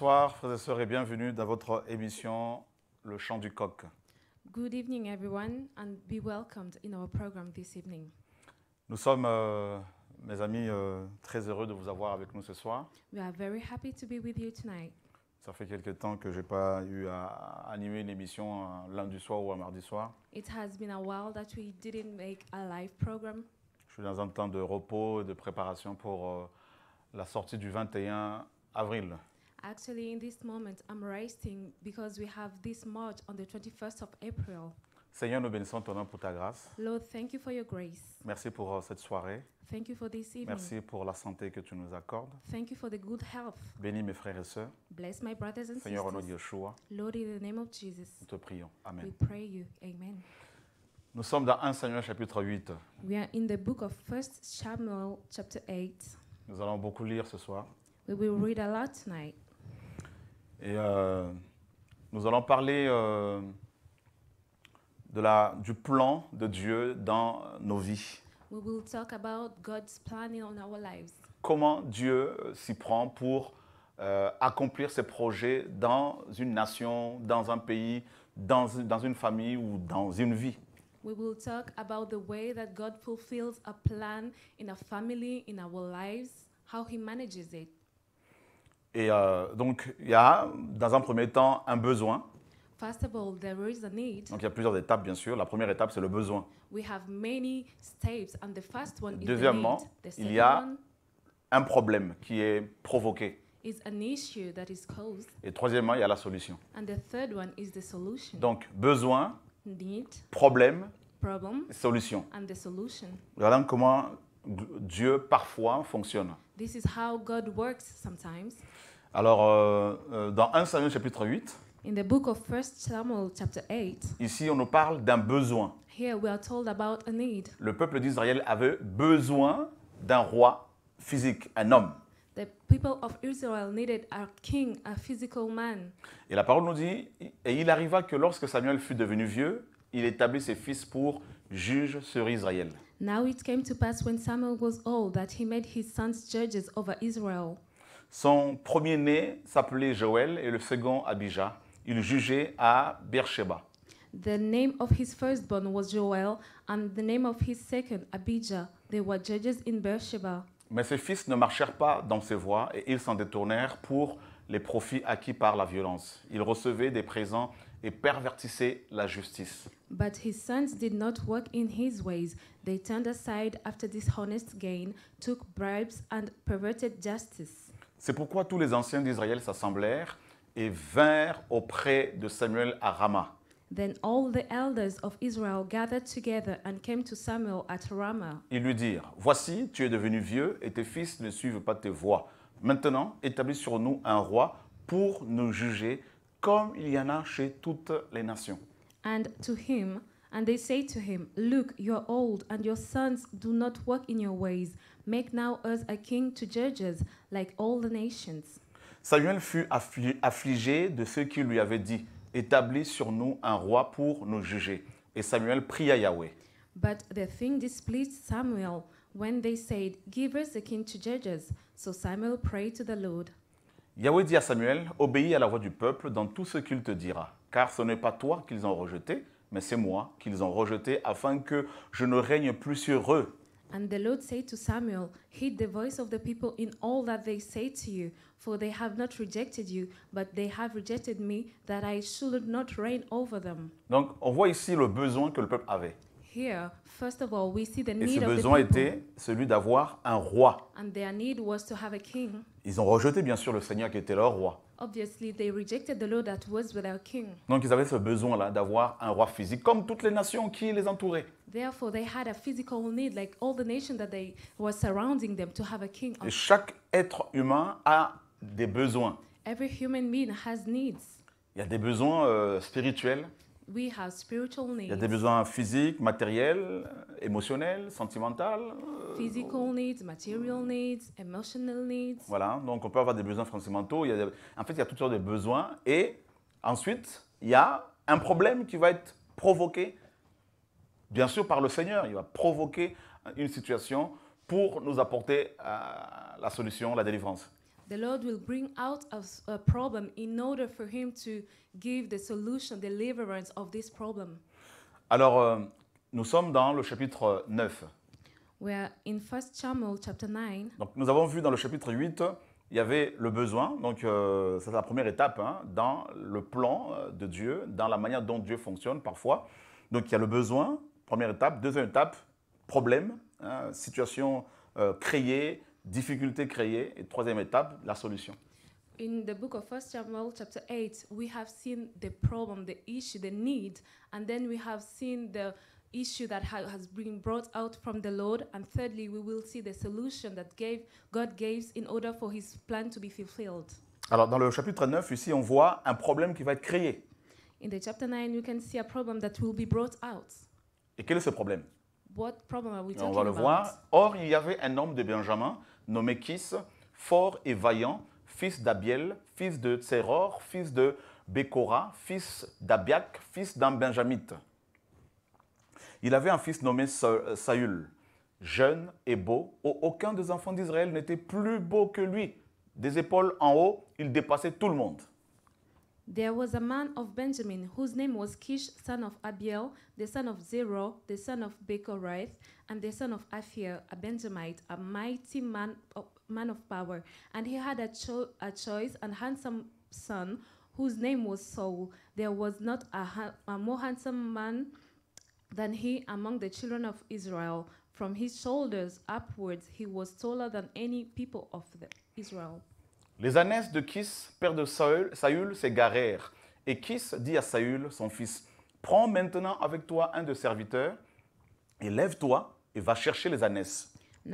Bonsoir, frères et sœurs, et bienvenue dans votre émission Le Chant du Coq. Good evening, everyone, and be welcomed in our program this evening. Nous sommes, euh, mes amis, euh, très heureux de vous avoir avec nous ce soir. We are very happy to be with you tonight. Ça fait quelque temps que je n'ai pas eu à animer une émission euh, lundi soir ou un mardi soir. It has been a while that we didn't make a live program. Je suis dans un temps de repos et de préparation pour la sortie du 21 avril. Actually, in this moment, I'm resting because we have this march on the 21st of April. Seigneur, nous bénissons ton nom pour ta grâce. Lord, thank you for your grace. Merci pour euh, cette soirée. Thank you for this evening. Merci pour la santé que tu nous accordes. Thank you for the good health. Bénis mes frères et sœurs. Bless my brothers and Seigneur, au nom de Jésus. Yeshua, Lord, in the name of Jesus, nous te prions. Amen. we pray you. Amen. Nous sommes dans 1 Samuel chapitre 8. We are in the book of 1 Samuel, chapter 8. Nous allons beaucoup lire ce soir. We will read a lot tonight. Et euh, nous allons parler euh, de la, du plan de Dieu dans nos vies. We will talk about God's plan in our lives. Comment Dieu euh, s'y prend pour euh, accomplir ses projets dans une nation, dans un pays, dans, dans une famille ou dans une vie. We will talk about the way that God fulfills a plan in a family, in our lives, how he manages it. Et euh, donc, il y a, dans un premier temps, un besoin. Donc, il y a plusieurs étapes, bien sûr. La première étape, c'est le besoin. Deuxièmement, il y a un problème qui est provoqué. Et troisièmement, il y a la solution. Donc, besoin, problème, solution. solution. Regardons comment Dieu parfois fonctionne. Alors, euh, euh, dans 1 Samuel chapitre 8, ici on nous parle d'un besoin. Le peuple d'Israël avait besoin d'un roi physique, un homme. Et la parole nous dit, et il arriva que lorsque Samuel fut devenu vieux, il établit ses fils pour juges sur Israël. Now it came to pass when Samuel was old that he made his sons judges over Israel. Son premier-né s'appelait Joël et le second Abijah. Il jugeait à Beersheba. The name of his firstborn was Joel and the name of his second Abijah. They were judges in Beersheba. Mais ses fils ne marchèrent pas dans ses voies et ils s'en détournèrent pour les profits acquis par la violence. Ils recevaient des présents et pervertissaient la justice. But his sons did not walk in his ways. They turned aside after dishonest gain, took bribes and perverted justice. C'est pourquoi tous les anciens d'Israël s'assemblèrent et vinrent auprès de Samuel à Rama. Then all the elders of Israel gathered together and came to Samuel at Ramah. Ils lui dirent, Voici, tu es devenu vieux et tes fils ne suivent pas tes voies. Maintenant, établis sur nous un roi pour nous juger comme il y en a chez toutes les nations. And to him, and they say to him, Look, you are old, and your sons do not walk in your ways. Make now us a king to judge us, like all the nations. Samuel fut affligé de ce qu'il lui avait dit Établis sur nous un roi pour nous juger. Et Samuel pria Yahweh. But the thing displeased Samuel when they said, Give us a king to judge us. So Samuel prayed to the Lord. Yahweh dit à Samuel, obéis à la voix du peuple dans tout ce qu'il te dira, car ce n'est pas toi qu'ils ont rejeté, mais c'est moi qu'ils ont rejeté afin que je ne règne plus sur eux. Donc, on voit ici le besoin que le peuple avait. Here, first of all, we see the Et need ce of the besoin était celui d'avoir un roi. And their need was to have a king. Ils ont rejeté bien sûr le Seigneur qui était leur roi. Obviously, they rejected the Lord that was with our king. Donc ils avaient ce besoin-là d'avoir un roi physique, comme toutes les nations qui les entouraient. Therefore, they had a physical need, like all the nations that they were surrounding them, to have a king. Et chaque être humain a des besoins. Every human being has needs. Il y a des besoins euh, spirituels. Il y a des besoins physiques, matériels, émotionnels, sentimentaux. Euh, Physical needs, material needs, emotional needs. Voilà, donc on peut avoir des besoins sentimentaux. Il En fait, il y a toutes sortes de besoins. Et ensuite, il y a un problème qui va être provoqué, bien sûr, par le Seigneur. Il va provoquer une situation pour nous apporter euh, la solution, la délivrance. Alors, nous sommes dans le chapitre 9. We are in chapter Donc, nous avons vu dans le chapitre 8, il y avait le besoin. Donc, euh, c'est la première étape hein, dans le plan euh, de Dieu, dans la manière dont Dieu fonctionne parfois. Donc, il y a le besoin, première étape. Deuxième étape, problème, hein, situation euh, créée, difficulté créée. Et troisième étape, la solution. In the book of First Samuel, chapter 8, we have seen the problem, the issue, the need, and then we have seen the issue that ha has been brought out from the Lord, and thirdly, we will see the solution that gave, God gives in order for His plan to be fulfilled. Alors, dans le chapitre 9, ici, on voit un problème qui va être créé. In the chapter 9, we can see a problem that will be brought out. Et quel est ce problème What problem are we talking On va le about? voir. Or, il y avait un homme de Benjamin, nommé Kis, fort et vaillant, fils d'Abiel, fils de Tseror, fils de Bekora, fils d'Abiak, fils d'un Benjamite. Il avait un fils nommé Saül, jeune et beau. Aucun des enfants d'Israël n'était plus beau que lui. Des épaules en haut, il dépassait tout le monde. There was a man of Benjamin whose name was Kish, son of Abiel, the son of Zerah, the son of Becherith, and the son of Aphir, a Benjamite, a mighty man, man of power. And he had a, cho a choice and handsome son whose name was Saul. There was not a, ha a more handsome man than he among the children of Israel. From his shoulders upwards, he was taller than any people of Israel. Les ânesses de Kis, père de Saül, Saül s'égarèrent. Et Kis dit à Saül, son fils, Prends maintenant avec toi un de serviteurs, et lève-toi et va chercher les ânesses. Il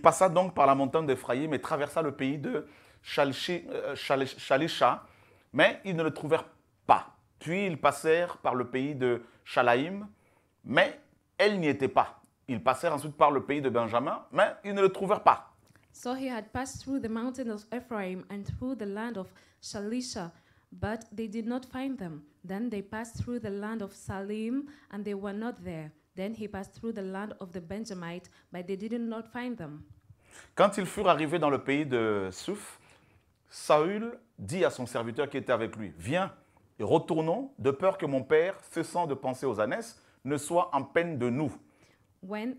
passa donc par la montagne d'Éphraïm et traversa le pays de euh, Chalisha, mais ils ne le trouvèrent pas. Puis ils passèrent par le pays de Shalaïm, mais elle n'y était pas. Ils passèrent ensuite par le pays de Benjamin, mais ils ne le trouvèrent pas. So he had passed through the mountain of Ephraim and through the land of Shalisha, but they did not find them. Then they passed through the land of Salim, and they were not there. Then he passed through the land of the Benjamites, but they did not find them. Quand ils furent arrivés dans le pays de Souf, Saül dit à son serviteur qui était avec lui, Viens, Retournons, de peur que mon père, cessant de penser aux ânes, ne soit en peine de nous. Le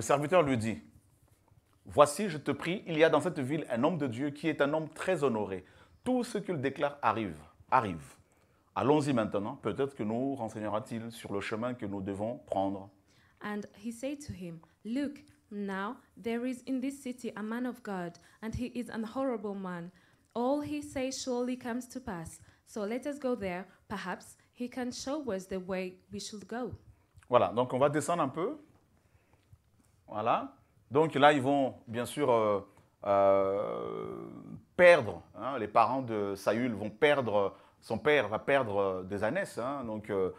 serviteur lui dit, Voici, je te prie, il y a dans cette ville un homme de Dieu qui est un homme très honoré. Tout ce qu'il déclare arrive, arrive. Allons-y maintenant, peut-être que nous renseignera-t-il sur le chemin que nous devons prendre. And he said to him, Look, now there is in this city a man of God, and he is an horrible man. All he says surely comes to pass. So let us go there. Perhaps he can show us the way we should go. Voilà, donc on va descendre un peu. Voilà. Donc là, ils vont bien sûr euh, euh perdre. Hein, les parents de Saül vont perdre. Son père va perdre euh, des ânesses. Hein, donc euh,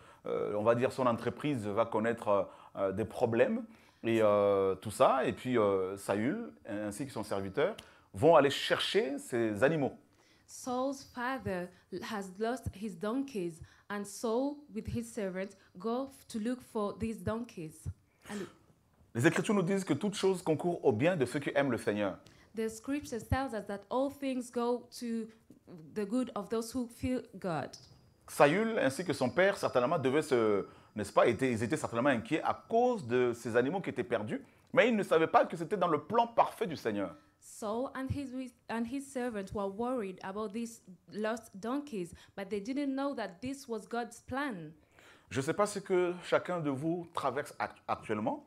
on va dire son entreprise va connaître euh, des problèmes et euh, tout ça. Et puis euh, Saül, ainsi que son serviteur, vont aller chercher ces animaux. Saul's father has lost his donkeys, and Saul, with his servants go to look for these donkeys. Les Écritures nous disent que toutes choses concourent au bien de ceux qui aiment le Seigneur. The us that all things go to the good of those who fear God. Saül ainsi que son père certainement devaient se n'est-ce pas, ils étaient certainement inquiets à cause de ces animaux qui étaient perdus, mais ils ne savaient pas que c'était dans le plan parfait du Seigneur. Je ne sais pas ce que chacun de vous traverse actuellement.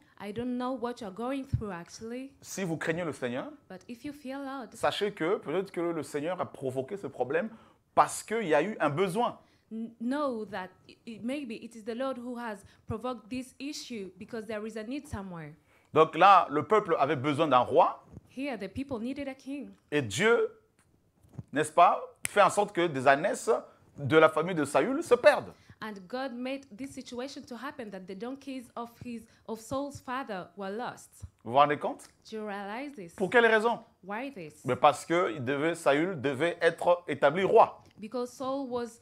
Si vous craignez le Seigneur, sachez que peut-être que le Seigneur a provoqué ce problème parce qu'il y a eu un besoin know that it, maybe it is the Lord who has provoked this issue because there is a need somewhere. Donc là, le peuple avait besoin d'un roi. Here, the people needed a king. Et Dieu, n'est-ce pas, fait en sorte que des ânesses de la famille de Saül se perdent. And God made this situation to happen that the donkeys of his of Saul's father were lost. Vous vous rendez compte? Do you realize this? Pour quelle raison? Why this? Mais parce que il devait, Saül devait être établi roi. Because Saul was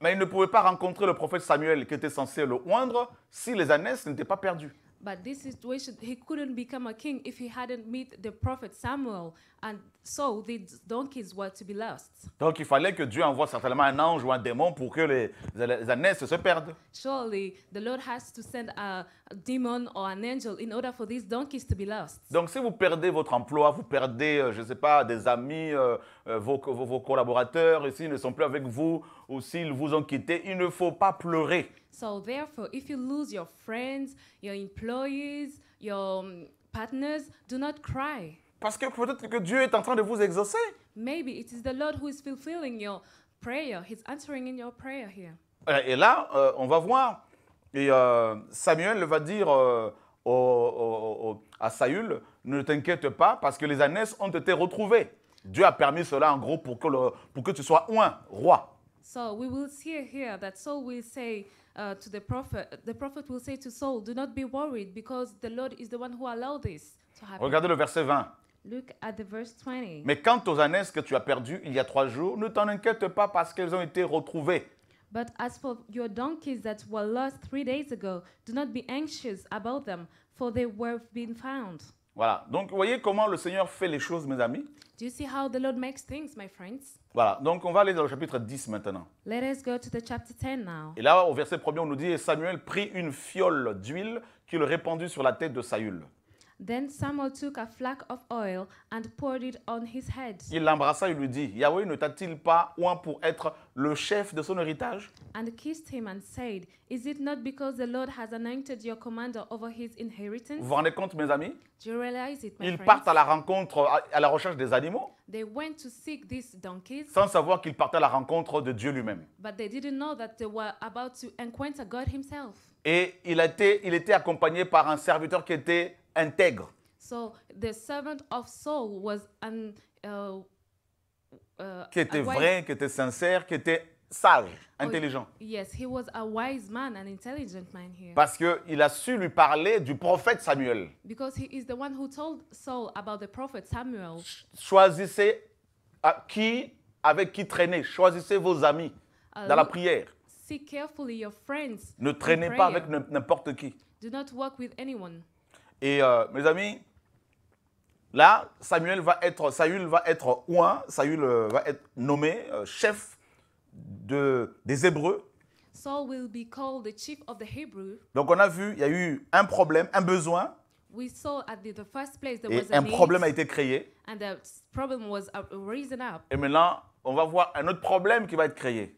mais il ne pouvait pas rencontrer le prophète Samuel qui était censé le oindre si les années n'étaient pas perdues. But this situation, he couldn't become a king if he hadn't met the prophet Samuel. And so the donkeys were to be lost. Donc il fallait que Dieu envoie certainement un ange ou un démon pour que les, les se perdent. Surely the Lord has to send a, demon or an angel in order for these donkeys to be lost. Donc si vous perdez votre emploi, vous perdez, euh, je ne sais pas, des amis, euh, euh vos, vos, vos, collaborateurs, s'ils ne sont plus avec vous ou s'ils vous ont quitté, il ne faut pas pleurer. So therefore, if you lose your friends, your employees, employees, your um, partners, do not cry. Parce que peut-être que Dieu est en train de vous exaucer. Maybe it is the Lord who is fulfilling your prayer. He's answering in your prayer here. Euh, et là, euh, on va voir. Et euh, Samuel va dire euh, au, à Saül, ne t'inquiète pas parce que les ânes ont été retrouvées. Dieu a permis cela en gros pour que, pour que tu sois un roi. So we will see here that Saul will say, uh, to the prophet, the prophet will say to Saul, Do not be worried because the Lord is the one who allowed this to happen. Regardez le verset 20. Look at the verse 20. Mais quant aux ânesses que tu as perdues il y a trois jours, ne t'en inquiète pas parce qu'elles ont été retrouvées. But as for your donkeys that were lost three days ago, do not be anxious about them, for they were been found. Voilà. Donc, vous voyez comment le Seigneur fait les choses, mes amis. Do you see how the Lord makes things, my friends? Voilà, donc on va aller dans le chapitre 10 maintenant. Et là, au verset 1, on nous dit, Samuel prit une fiole d'huile qu'il répandit sur la tête de Saül. Then Samuel took a flask of oil and poured it on his head. Il l'embrassa et lui dit, Yahweh ne t'a-t-il pas oint pour être le chef de son héritage? And kissed him and said, Is it not because the Lord has anointed your commander over his inheritance? Vous vous rendez compte, mes amis? Do you realize it, my Ils friends? partent à la rencontre, à, à la recherche des animaux, They went to seek these donkeys, sans savoir qu'ils partaient à la rencontre de Dieu lui-même. but they didn't know that they were about to encounter God himself. Et il était, il était accompagné par un serviteur qui était intègre. Uh, uh, qui était vrai, qui était sincère, qui était sage, oh, intelligent. yes, he was a wise man, an intelligent man here. Parce que il a su lui parler du prophète Samuel. Choisissez qui avec qui traîner. Choisissez vos amis euh, dans la prière. Seek carefully your friends Ne traînez pas avec n'importe qui. Do not walk with anyone. Et euh, mes amis, là, Samuel va être, Saül va être ouin, Saül euh, va être nommé euh, chef de, des Hébreux. Saul will be called the chief of the Hebrew. Donc on a vu, il y a eu un problème, un besoin. We saw at the, first place there was a un problème a été créé. And the problem was uh, up. Et maintenant, on va voir un autre problème qui va être créé.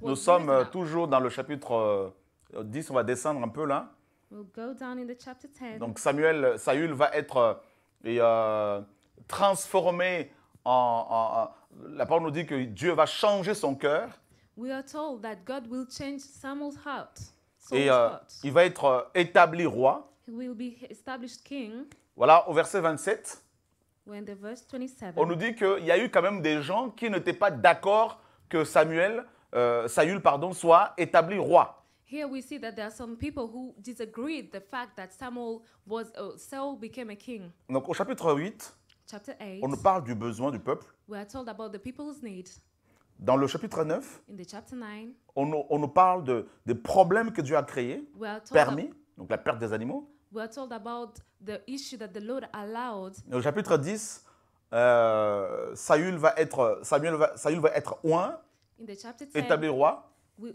Nous sommes euh, toujours dans le chapitre 10, euh, on va descendre un peu là. Donc Samuel, Saül va être euh, transformé en, La parole nous dit que Dieu va changer son cœur. Et il va être établi roi. Voilà, au verset 27. On nous dit qu'il y a eu quand même des gens qui n'étaient pas d'accord que Samuel, euh, Saül pardon, soit établi roi. Here we see that there are some people who disagreed the fact that Samuel was uh, Saul became a king. Donc au chapitre 8, Chapter 8 on nous parle du besoin du peuple. We are told about the people's need. Dans le chapitre 9, In the chapter 9 on, on nous parle de, des problèmes que Dieu a créés, we are told permis, ab- donc la perte des animaux. We are told about the issue that the Lord allowed. Au chapitre 10, euh, Saül va être, Samuel va, Saül va être oint, établi roi.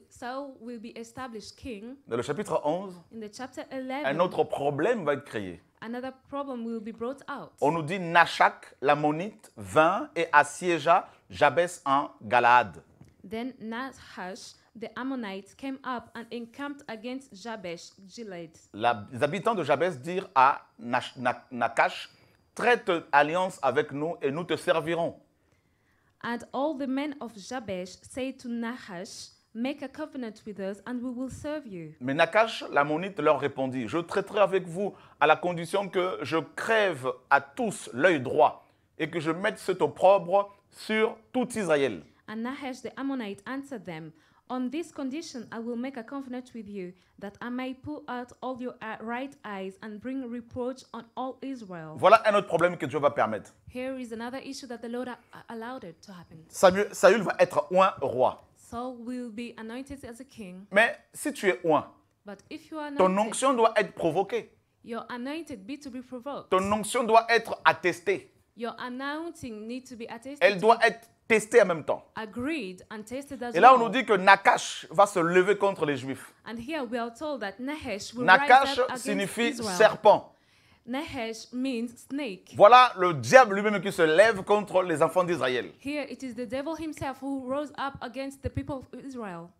Saul will be established king. Dans le chapitre 11, In the chapter 11, un autre problème va être créé. Another problem will be brought out. On nous dit Nachak, l'ammonite, vint et assiégea Jabès en Galaad. Then Nahash, the Ammonite, came up and encamped against Jabesh, Gilead. La, les habitants de Jabès dirent à Nachash, traite alliance avec nous et nous te servirons. Mais Nakash, l'ammonite, leur répondit, Je traiterai avec vous à la condition que je crève à tous l'œil droit et que je mette cet opprobre sur tout Israël. On this condition, I will make a covenant with you, that I may pull out all your uh, right eyes and bring reproach on all Israel. Voilà un autre problème que Dieu va permettre. Here is another issue that the Lord uh, allowed it to happen. Samuel, Saül va être un roi. Saul will be anointed as a king. Mais si tu es un, But if you are anointed, ton onction doit être provoquée. Your anointed be to be provoked. Ton onction doit être attestée. Your anointing need to be attested. Elle doit être testé en même temps. Et là, on nous dit que Nakash va se lever contre les Juifs. Nakash signifie serpent. means snake. Voilà le diable lui-même qui se lève contre les enfants d'Israël.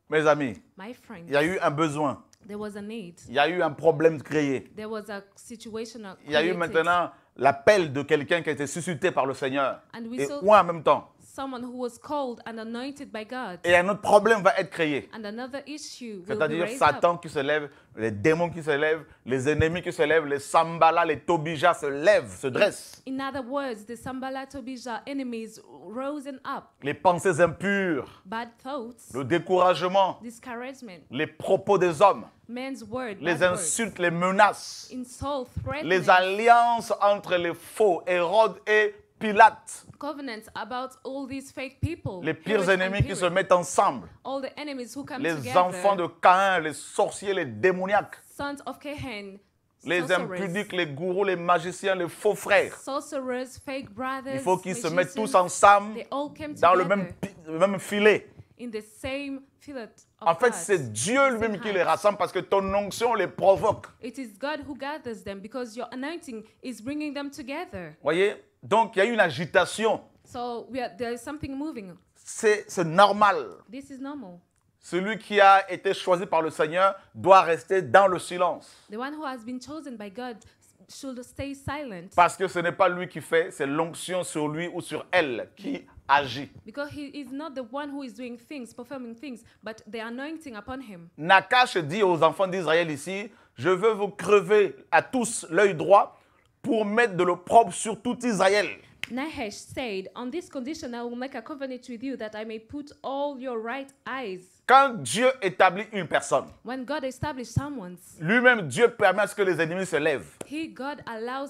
Mes amis, il y a eu un besoin. Il y a eu un problème créé. Il y a eu maintenant l'appel de quelqu'un qui a été suscité par le Seigneur. et en même temps. Et un autre problème va être créé. C'est-à-dire Satan qui se lève, les démons qui se lèvent, les ennemis qui se lèvent, les Sambala, les Tobija se lèvent, se dressent. In other words, the Sambala Tobija enemies up. Les pensées impures, le découragement, les propos des hommes, les insultes, les menaces, les alliances entre les faux, Hérode et Pilate. Les pires ennemis qui se mettent ensemble. les enfants de Cain, les sorciers, les démoniaques. Sons of Cain. Les impudiques, les gourous, les magiciens, les faux frères. Il faut qu'ils se mettent tous ensemble dans le même, même filet. en fait, c'est Dieu lui-même qui les rassemble parce que ton onction les provoque. Voyez, donc il y a une agitation. C'est normal. Celui qui a été choisi par le Seigneur doit rester dans le silence. Parce que ce n'est pas lui qui fait, c'est l'onction sur lui ou sur elle qui agit. Because Nakash dit aux enfants d'Israël ici, je veux vous crever à tous l'œil droit pour mettre de l'opprobre sur tout Israël. Nahash said, On this condition I will make a covenant with you that I may put all your right eyes. Quand Dieu établit une personne, When God lui-même Dieu permet à ce que les ennemis se lèvent. He, God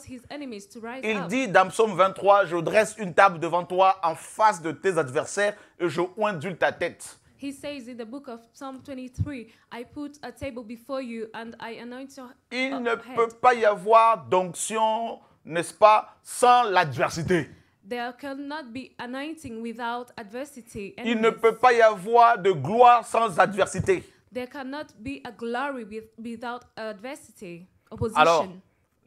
his to rise Il up. dit dans Psaume 23, je dresse une table devant toi en face de tes adversaires et je oindule ta tête. He says in the book of Psalm 23, I put a table before you and I anoint your Il ne head. peut pas y avoir d'onction, n'est-ce pas, sans l'adversité. There cannot be anointing without adversity. Enemies. Il ne peut pas y avoir de gloire sans adversité. There cannot be a glory with, without adversity, opposition. Alors,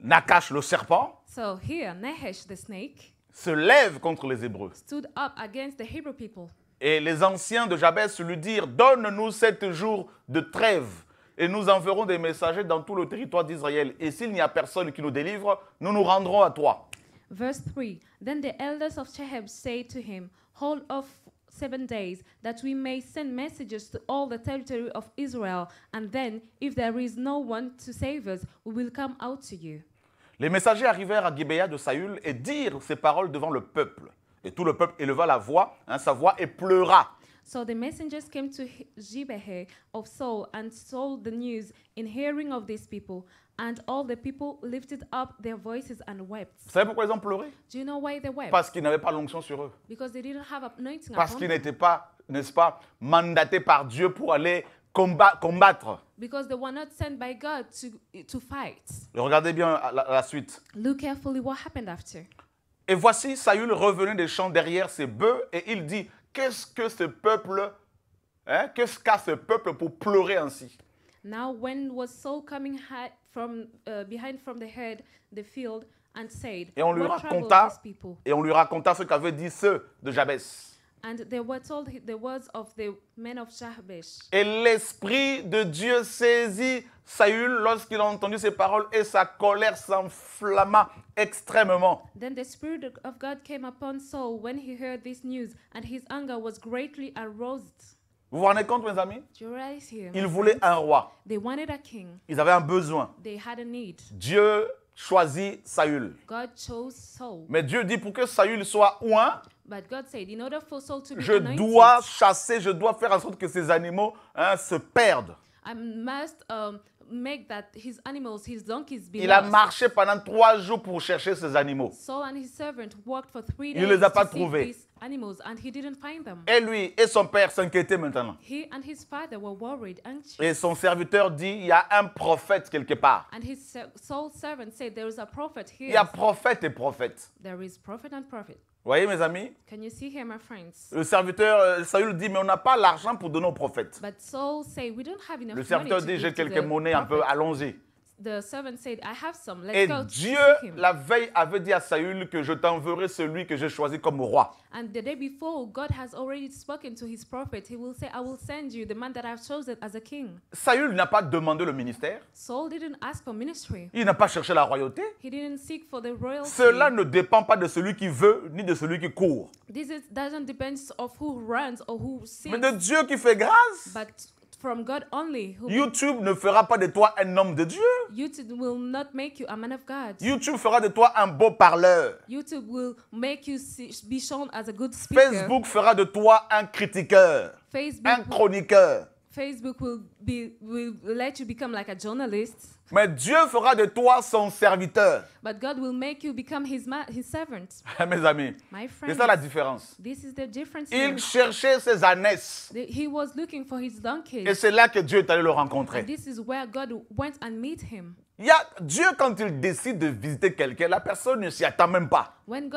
Nakash le serpent so here, Nehesh the snake, se lève contre les Hébreux. Stood up against the Hebrew people. Et les anciens de Jabès lui dirent, donne-nous sept jours de trêve et nous enverrons des messagers dans tout le territoire d'Israël. Et s'il n'y a personne qui nous délivre, nous nous rendrons à toi. Verse 3 Then the elders of Sheheb said to him, Hold off seven days, that we may send messages to all the territory of Israel, and then, if there is no one to save us, we will come out to you. Les messagers arrivèrent à Gibeah de Saül et dirent ces paroles devant le peuple. Et tout le peuple éleva la voix, hein, sa voix, et pleura. So the messengers came to Gibeah of Saul and told the news in hearing of these people. And all the people lifted up their voices and wept. Vous savez pourquoi ils ont pleuré? Do you know why they wept? Parce qu'ils n'avaient pas l'onction sur eux. Because they didn't have anointing Parce qu'ils n'étaient pas, n'est-ce pas, mandatés par Dieu pour aller combattre. Because they were not sent by God to, to fight. Regardez bien la, la suite. Look carefully what happened after. Et voici Saül revenu des champs derrière ses bœufs et il dit, qu'est-ce que ce peuple, hein, qu'est-ce qu'a ce peuple pour pleurer ainsi euh, et on lui raconta, et on lui raconta ce qu'avait dit ceux de Jabès. Et l'esprit de Dieu saisit Saül, lorsqu'il a entendu ces paroles, et sa colère s'enflamma extrêmement. Then the spirit of God came upon Saul when he heard this news, and his anger was greatly aroused. Vous vous rendez compte, mes amis Ils voulaient un roi. Ils avaient un besoin. Dieu choisit Saül. Mais Dieu dit pour que Saül soit oint, je dois chasser, je dois faire en sorte que ces animaux hein, se perdent. I must um, make that his animals, his donkeys be Il a marché pendant trois jours pour chercher ses animaux. Saul and his servant worked for three days Il ne les a pas to seek trouvés. these animals, and he didn't find them. Et lui et son père s'inquiétaient maintenant. He and his father were worried, anxious. Et son serviteur dit, il y a un prophète quelque part. And his Saul's servant said, "There is a prophet here. Il y a prophète et prophète. There is prophet and prophet." voyez, mes amis Le serviteur, euh, Saül dit, mais on n'a pas l'argent pour donner au prophète. le serviteur dit, j'ai quelques monnaies un peu, allongées. The servant said, I have some. Let's Et go Dieu, him. la veille, avait dit à Saül que je t'enverrai celui que j'ai choisi comme roi. And the day before, God has already spoken to his prophet. He will say, I will send you the man that I've chosen as a king. Saül n'a pas demandé le ministère. Saul didn't ask for ministry. Il n'a pas cherché la royauté. He didn't seek for the royalty. Cela ne dépend pas de celui qui veut ni de celui qui court. This is, doesn't depend of who runs or who seeks. Mais de Dieu qui fait grâce. But from God only. Who YouTube ne fera pas de toi un homme de Dieu. YouTube will not make you a man of God. YouTube fera de toi un beau parleur. YouTube will make you see, be shown as a good speaker. Facebook fera de toi un critiqueur. Facebook un chroniqueur. Facebook will be will let you become like a journalist. Mais Dieu fera de toi son serviteur. But God will make you become his his servant. Ah, mes amis. C'est ça la différence. This is the difference. Il cherchait ses ânesses. He was looking for his donkeys. Et c'est là que Dieu est allé le rencontrer. And this is where God went and meet him. Il Dieu, quand il décide de visiter quelqu'un, la personne ne s'y attend même pas. Il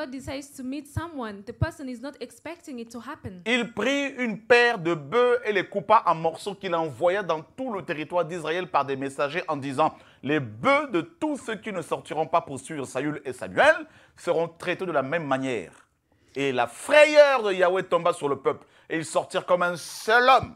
prit une paire de bœufs et les coupa en morceaux qu'il envoya dans tout le territoire d'Israël par des messagers en disant Les bœufs de tous ceux qui ne sortiront pas pour suivre Saül et Samuel seront traités de la même manière. Et la frayeur de Yahweh tomba sur le peuple, et ils sortirent comme un seul homme.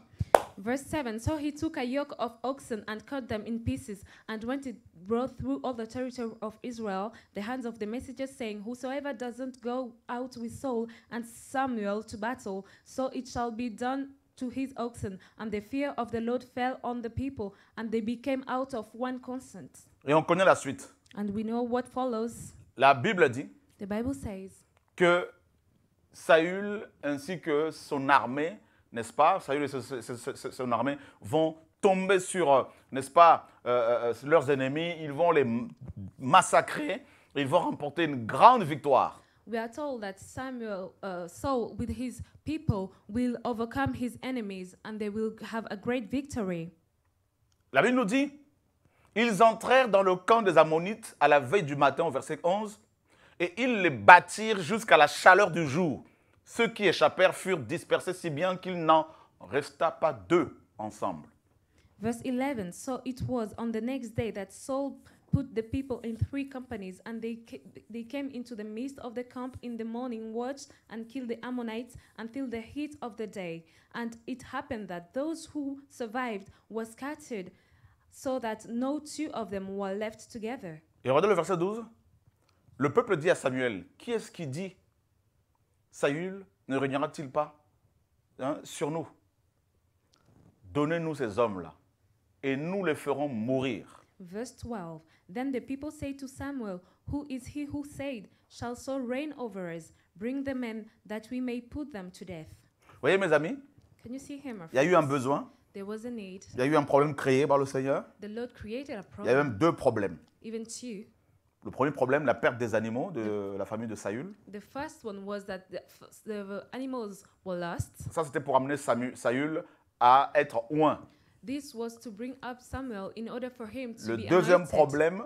Verse 7 So he took a yoke of oxen and cut them in pieces, and went brought through all the territory of Israel the hands of the messengers, saying, Whosoever doesn't go out with Saul and Samuel to battle, so it shall be done to his oxen. And the fear of the Lord fell on the people, and they became out of one consent. Et on connaît la suite. And we know what follows. La Bible dit the Bible says que Saül ainsi que son armée n'est-ce pas, Saül et son armée vont tomber sur, n'est-ce pas, euh, euh, euh, leurs ennemis, ils vont les massacrer, ils vont remporter une grande victoire. We are told that Samuel, uh, with his people, will overcome his enemies and they will have a great victory. La Bible nous dit, ils entrèrent dans le camp des Ammonites à la veille du matin, au verset 11, et ils les battirent jusqu'à la chaleur du jour. Ceux qui échappèrent furent dispersés si bien qu'il n'en resta pas deux ensemble. Verse 11 So it was on the next day that Saul put the people in three companies, and they, they came into the midst of the camp in the morning watched and killed the Ammonites until the heat of the day. And it happened that those who survived were scattered, so that no two of them were left together. Et regardez le verset 12. Le peuple dit à Samuel Qui est-ce qui dit Saül ne régnera-t-il pas hein, sur nous Donnez-nous ces hommes-là, et nous les ferons mourir. Verse 12 Then the people say to Samuel, Who is he who said, Shall so reign over us? Bring the men that we may put them to death. Vous voyez, mes amis Can you see him, Il y a eu un besoin. There was a need. Il y a eu un problème créé par le Seigneur. The Lord created a problem. Il y a même deux problèmes. Even two. Le premier problème, la perte des animaux de la famille de Saül. The first one was that the, the animals were lost. Ça, c'était pour amener Saül à être oint. This was to bring up Samuel in order for him to Le be deuxième problème,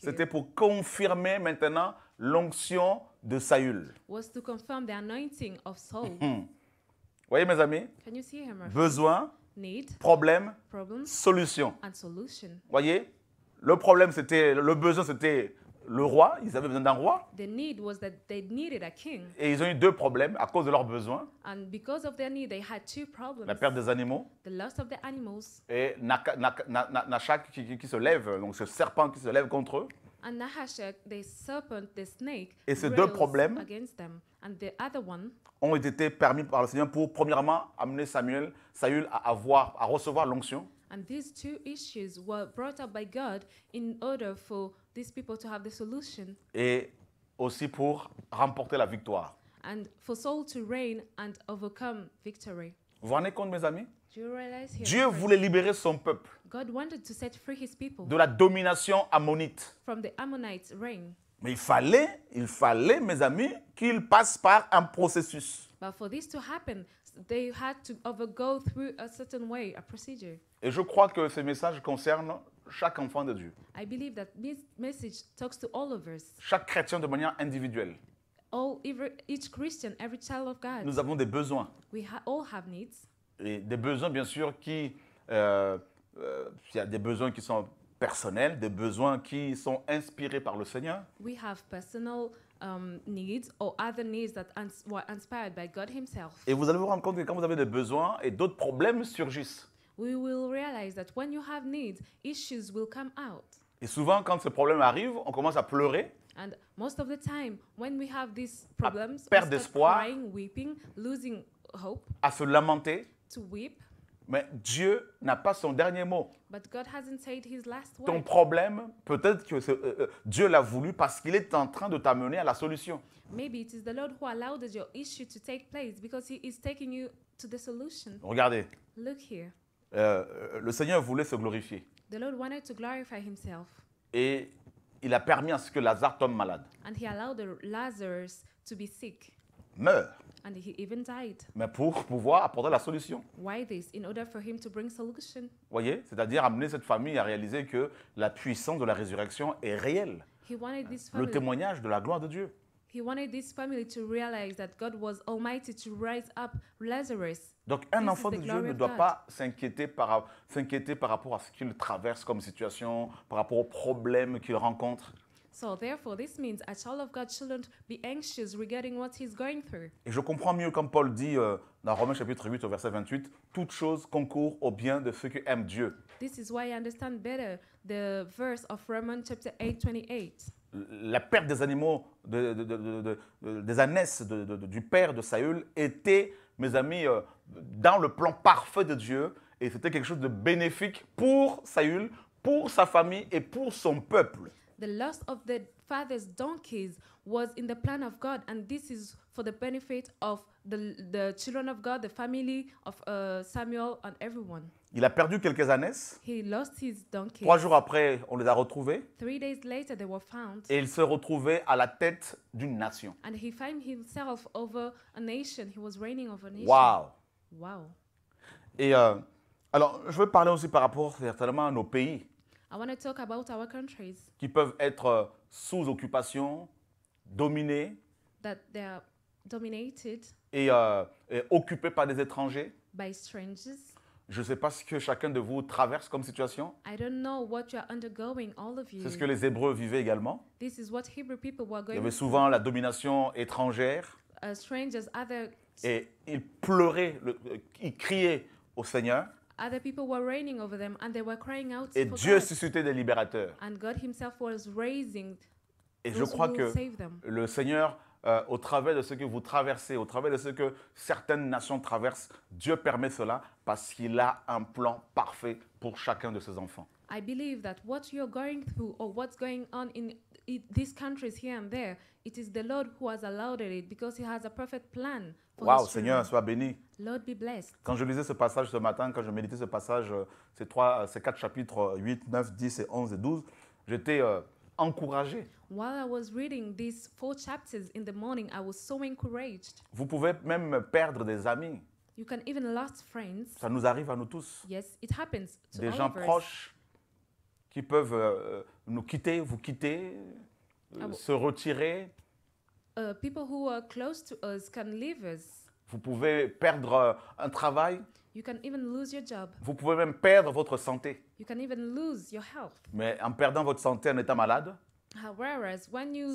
c'était pour confirmer maintenant l'onction de Saül. Was to confirm the anointing of Saul. voyez mes amis Can you see him, Besoin, need, problème, problem, solution. And solution. Voyez le problème, c'était, le besoin, c'était le roi. Ils avaient besoin d'un roi. The need was that they needed a king. Et ils ont eu deux problèmes à cause de leurs besoins. And because of their need, they had two problems. La perte des animaux. Et Nachak qui, se lève, donc ce serpent qui se lève contre eux. And the serpent, the snake, Et ces deux problèmes ont été permis par le Seigneur pour, premièrement, amener Samuel, Saül à, avoir, à recevoir l'onction. And these two issues were brought up by God in order for these people to have the solution et aussi pour remporter la victoire. and for Saul to reign and overcome victory. Vous vous compte, mes amis Do you realize here? Dieu voulait libérer son peuple God wanted to set free his people de la domination ammonite. from the Ammonites' reign. Mais il fallait, il fallait, mes amis, qu'il passe par un processus. But for this to happen, they had to overgo through a certain way, a procedure. Et je crois que ce message concerne chaque enfant de Dieu. Chaque chrétien de manière individuelle. Nous avons des besoins. des besoins, bien sûr, qui... Euh, euh, il y a des besoins qui sont personnels, des besoins qui sont inspirés par le Seigneur. Et vous allez vous rendre compte que quand vous avez des besoins et d'autres problèmes surgissent we will realize that when you have needs, issues will come out. Et souvent, quand ce problème arrive, on commence à pleurer. And most of the time, when we have these problems, à perdre d'espoir, crying, weeping, losing hope, à se lamenter. To weep. Mais Dieu n'a pas son dernier mot. But God hasn't said his last word. Ton problème, peut-être que euh, euh, Dieu l'a voulu parce qu'il est en train de t'amener à la solution. Maybe it is the Lord who allowed your issue to take place because he is taking you to the solution. Regardez. Look here. Euh, euh, le Seigneur voulait se glorifier. Et il a permis à ce que Lazare tombe malade. Meurt. Mais pour pouvoir apporter la solution. Why Voyez, c'est-à-dire amener cette famille à réaliser que la puissance de la résurrection est réelle. Le témoignage de la gloire de Dieu. He wanted this family to realize that God was almighty to raise up Lazarus. Donc un enfant de Dieu ne doit pas s'inquiéter par, s'inquiéter par rapport à ce qu'il traverse comme situation, par rapport aux problèmes qu'il rencontre. So therefore this means a child of God shouldn't be anxious regarding what he's going through. Et je comprends mieux comme Paul dit euh, dans Romains chapitre 8 au verset 28, toute chose concourt au bien de ceux qui aiment Dieu. This is why I understand better the verse of Romans chapter 8 28 la perte des animaux, de, de, de, des ânesses du père de Saül était, mes amis, euh, dans le plan parfait de Dieu. Et c'était quelque chose de bénéfique pour Saül, pour sa famille et pour son peuple. The loss of the father's donkeys was in the plan of God, and this is for the benefit of the, the children of God, the family of uh, Samuel, and everyone. Il a perdu quelques ânes. Trois jours après, on les a retrouvés. Et il se retrouvait à la tête d'une nation. Et alors, je veux parler aussi par rapport certainement à nos pays. Qui peuvent être euh, sous occupation, dominés. Euh, et, occupés par des étrangers. Je ne sais pas ce que chacun de vous traverse comme situation. C'est ce que les Hébreux vivaient également. Il y avait souvent la domination étrangère. Uh, Et ils pleuraient, euh, ils criaient au Seigneur. Et Dieu suscitait des libérateurs. Et je crois que le Seigneur, euh, au travers de ce que vous traversez, au travers de ce que certaines nations traversent, Dieu permet cela parce qu'il a un plan parfait pour chacun de ses enfants. I believe that what you're going through or what's going on in these countries here and there, it is the Lord who has allowed it because he has a perfect plan for Wow, Seigneur, sois béni. Lord be blessed. Quand je lisais ce passage ce matin, quand je méditais ce passage, euh, ces trois, euh, ces quatre chapitres 8, 9, 10 et 11 et 12, j'étais encouragé. While I was reading these four chapters in the morning, I was so encouraged. Vous pouvez même perdre des amis. You can even lose friends. Ça nous arrive à nous tous. Yes, it happens to Des all gens of us. proches qui peuvent euh, nous quitter, vous quitter, euh, ah se retirer. Uh, people who are close to us can leave us. Vous pouvez perdre euh, un travail. You can even lose your job. Vous pouvez même perdre votre santé. You can even lose your health. Mais en perdant votre santé en étant malade, ah,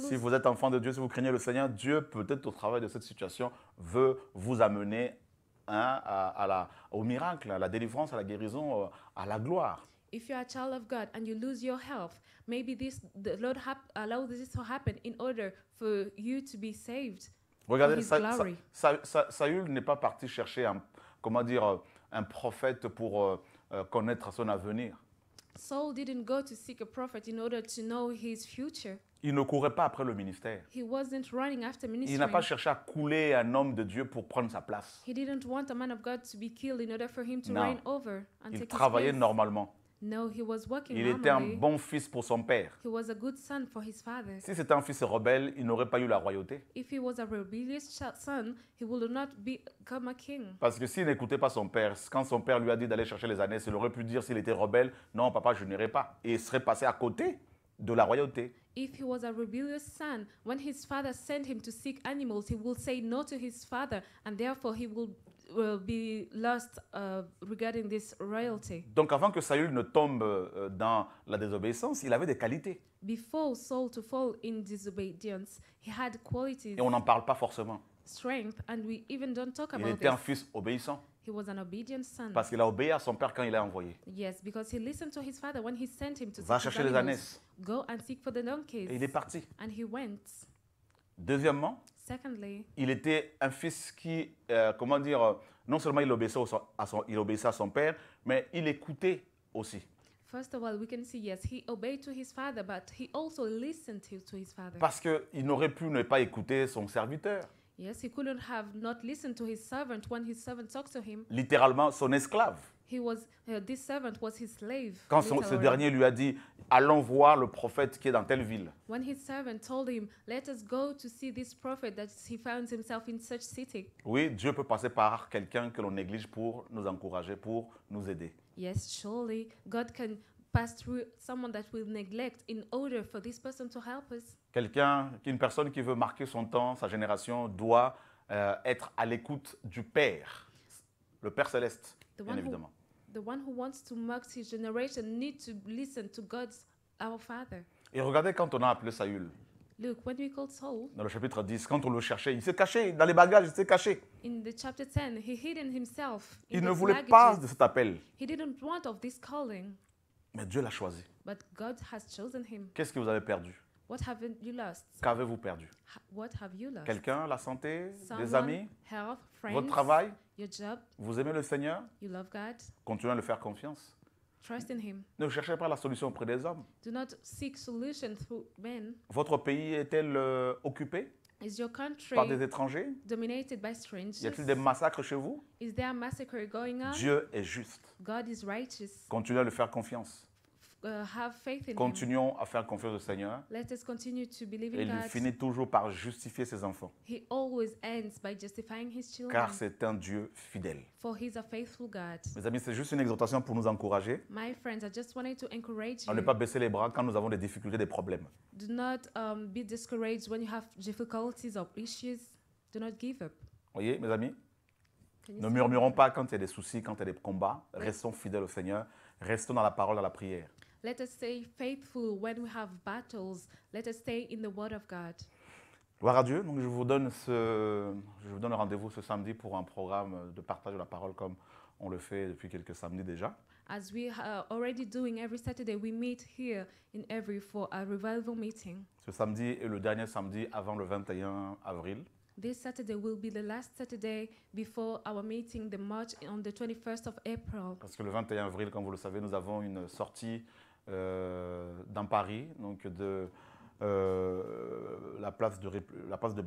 si vous êtes enfant de Dieu, si vous craignez le Seigneur, Dieu, peut-être au travail de cette situation, veut vous amener hein, à, la, au miracle, à la délivrance, à la guérison, euh, à la gloire. If you are child of God and you lose your health, maybe this the Lord this to happen in order for you to be saved. Regardez, Saül n'est pas parti chercher un, comment dire, euh, un prophète pour euh, connaître son avenir. Saul didn't go to seek a prophet in order to know his future. Il ne courait pas après le ministère. He wasn't running after ministry. Il n'a pas cherché à couler un homme de Dieu pour prendre sa place. He didn't want a man of God to be killed in order for him to non. reign over and Il take his place. travaillait normalement. No, he was working Il était un bon fils pour son père. He was a good son for his father. Si c'était un fils rebelle, il n'aurait pas eu la royauté. If he was a rebellious son, he not become a king. Parce que s'il n'écoutait pas son père, quand son père lui a dit d'aller chercher les années, il aurait pu dire s'il était rebelle, non papa, je n'irai pas. Et il serait passé à côté de la royauté. If he was a rebellious son, when his father sent him to seek animals, he will say no to his father, and therefore he will will be lost uh, regarding this royalty. Donc avant que Saül ne tombe euh, dans la désobéissance, il avait des qualités. Before Saul to fall in disobedience, he had qualities. Et on n'en parle pas forcément. Strength, and we even don't talk about il était un fils obéissant. He was an obedient son. Parce qu'il a obéi à son père quand il l'a envoyé. Yes, because he listened to his father when he sent him to Va chercher les ânes. Go and seek for the donkeys. Et il est parti. And he went. Deuxièmement, Secondly, il était un fils qui, euh, comment dire, euh, non seulement il obéissait, à son, il obéissait à son père, mais il écoutait aussi. First of all, we can see yes, he obeyed to his father, but he also listened to, to his father. Parce que il n'aurait pu ne pas écouter son serviteur. Yes, he couldn't have not listened to his servant when his servant talked to him. Littéralement, son esclave. He was, uh, this servant was his slave, Quand son- ce dernier lui a dit, allons voir le prophète qui est dans telle ville. When his servant told him, Let us go to see this prophet that he found himself in such city. Oui, Dieu peut passer par quelqu'un que l'on néglige pour nous encourager, pour nous aider. Yes, surely God can pass through someone that we neglect in order for this person to help us. Quelqu'un, une personne qui veut marquer son temps, sa génération, doit euh, être à l'écoute du Père, le Père céleste, bien who évidemment. The one who wants to mock his generation need to listen to God's our Father. Et regardez quand on a appelé Saül. Look, when we called Saul, dans le chapitre 10, quand on le cherchait, il s'est caché dans les bagages, il s'est caché. In the chapter 10, he hidden himself in il ne voulait pas de cet appel. He didn't want of this calling. Mais Dieu l'a choisi. But God has chosen him. Qu'est-ce que vous avez perdu Qu'avez-vous perdu? Quelqu'un, la santé, les des amis, votre travail? vous aimez le Seigneur? continuez à lui faire confiance. Ne cherchez pas la solution auprès des hommes. Votre pays est-il euh, occupé? par des étrangers? Y a-t-il des massacres chez vous? Dieu est juste. Continuez à lui faire confiance. Uh, Continuons à faire confiance au Seigneur. Et il finit toujours par justifier ses enfants. Car c'est un Dieu fidèle. Mes amis, c'est juste une exhortation pour nous encourager. My ne pas baisser les bras quand nous avons des difficultés, des problèmes. Do not um, be discouraged when you have difficulties or issues. Do not give up. Voyez, mes amis, ne murmurons pas quand il y a des soucis, quand il y a des combats. Restons fidèles au Seigneur. Restons dans la parole, dans la prière. Let us stay faithful when we have battles. Let us stay in the Word of God. Gloire à Dieu. Donc je vous donne ce, je vous donne rendez-vous ce samedi pour un programme de partage de la parole comme on le fait depuis quelques samedis déjà. As we are already doing every Saturday, we meet here in every for a revival meeting. Ce samedi est le dernier samedi avant le 21 avril. This Saturday will be the last Saturday before our meeting, the March on the 21st of April. Parce que le 21 avril, comme vous le savez, nous avons une sortie euh, dans Paris, donc de euh, la place de, la place de,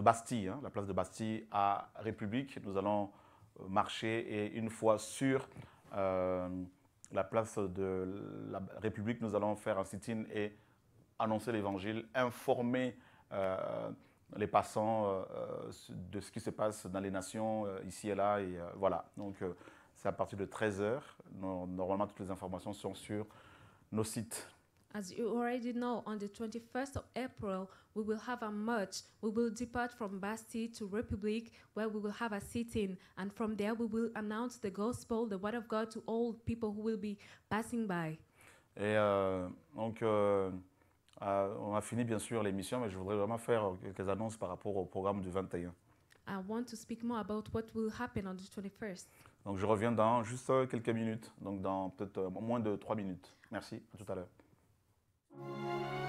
Bastille, hein, la place de Bastille à République. Nous allons marcher et une fois sur euh, la place de la République, nous allons faire un sit-in et annoncer l'évangile, informer les passants de ce qui se passe dans les nations ici et là. Et voilà. Donc, c'est à partir de 13h. Normalement, toutes les informations sont sur nos sites. As you already know, on the 21st of April, we will have a march. We will depart from Bastille to Republic, where we will have a sitting. And from there, we will announce the gospel, the word of God, to all people who will be passing by. Et euh, donc, euh, on a fini bien sûr l'émission, mais je voudrais vraiment faire quelques annonces par rapport au programme du 21. I want to speak more about what will happen on the 21st. Donc je reviens dans juste euh, quelques minutes, donc dans peut-être euh, moins de trois minutes. Merci, à tout à l'heure.